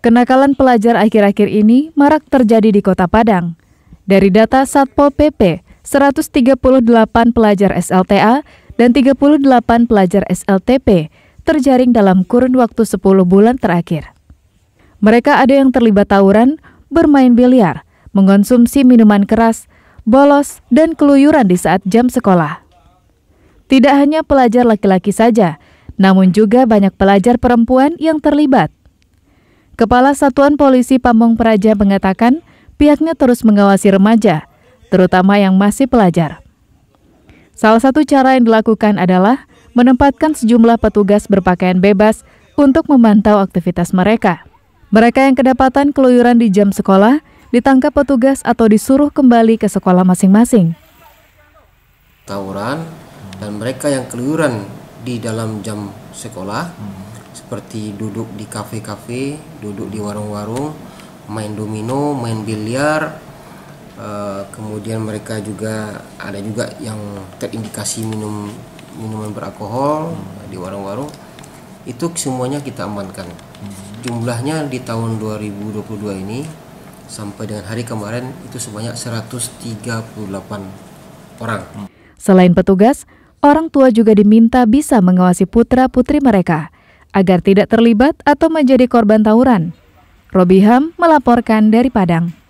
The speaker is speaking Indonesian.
Kenakalan pelajar akhir-akhir ini marak terjadi di Kota Padang. Dari data Satpol PP, 138 pelajar SLTA dan 38 pelajar SLTP terjaring dalam kurun waktu 10 bulan terakhir. Mereka ada yang terlibat tawuran, bermain biliar, mengonsumsi minuman keras, bolos, dan keluyuran di saat jam sekolah. Tidak hanya pelajar laki-laki saja, namun juga banyak pelajar perempuan yang terlibat. Kepala Satuan Polisi Pamong Praja mengatakan pihaknya terus mengawasi remaja, terutama yang masih pelajar. Salah satu cara yang dilakukan adalah menempatkan sejumlah petugas berpakaian bebas untuk memantau aktivitas mereka. Mereka yang kedapatan keluyuran di jam sekolah ditangkap petugas atau disuruh kembali ke sekolah masing-masing. Tawuran dan mereka yang keluyuran di dalam jam sekolah hmm. seperti duduk di kafe-kafe, duduk di warung-warung, main domino, main biliar. Uh, kemudian mereka juga ada juga yang terindikasi minum minuman beralkohol hmm. di warung-warung. Itu semuanya kita amankan. Hmm. Jumlahnya di tahun 2022 ini sampai dengan hari kemarin itu sebanyak 138 orang. Hmm. Selain petugas, orang tua juga diminta bisa mengawasi putra-putri mereka agar tidak terlibat atau menjadi korban tawuran. Robiham melaporkan dari Padang.